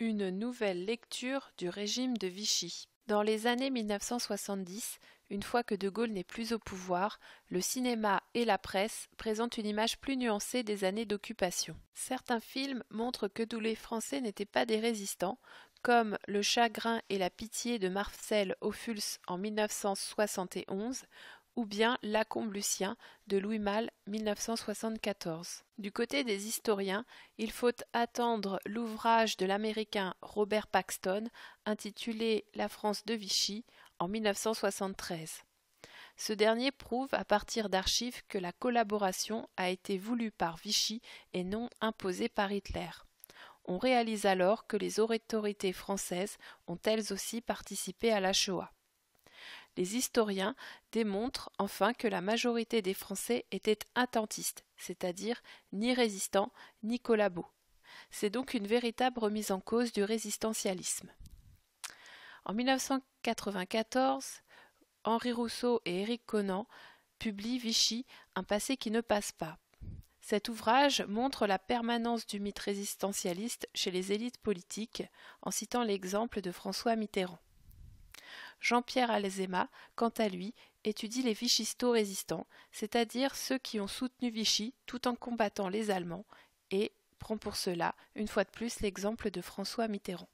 Une nouvelle lecture du régime de Vichy. Dans les années 1970, une fois que De Gaulle n'est plus au pouvoir, le cinéma et la presse présentent une image plus nuancée des années d'occupation. Certains films montrent que tous les Français n'étaient pas des résistants, comme Le chagrin et la pitié de Marcel Ophuls en 1971 ou bien Lacombe Lucien de Louis Mal, 1974. Du côté des historiens, il faut attendre l'ouvrage de l'américain Robert Paxton intitulé La France de Vichy en 1973. Ce dernier prouve à partir d'archives que la collaboration a été voulue par Vichy et non imposée par Hitler. On réalise alors que les autorités françaises ont elles aussi participé à la Shoah. Les historiens démontrent enfin que la majorité des Français étaient attentistes, c'est-à-dire ni résistants ni collabos. C'est donc une véritable remise en cause du résistentialisme. En 1994, Henri Rousseau et Éric Conan publient Vichy, un passé qui ne passe pas. Cet ouvrage montre la permanence du mythe résistentialiste chez les élites politiques en citant l'exemple de François Mitterrand. Jean-Pierre Alzema, quant à lui, étudie les Vichisto résistants, c'est-à-dire ceux qui ont soutenu Vichy tout en combattant les Allemands, et prend pour cela, une fois de plus, l'exemple de François Mitterrand.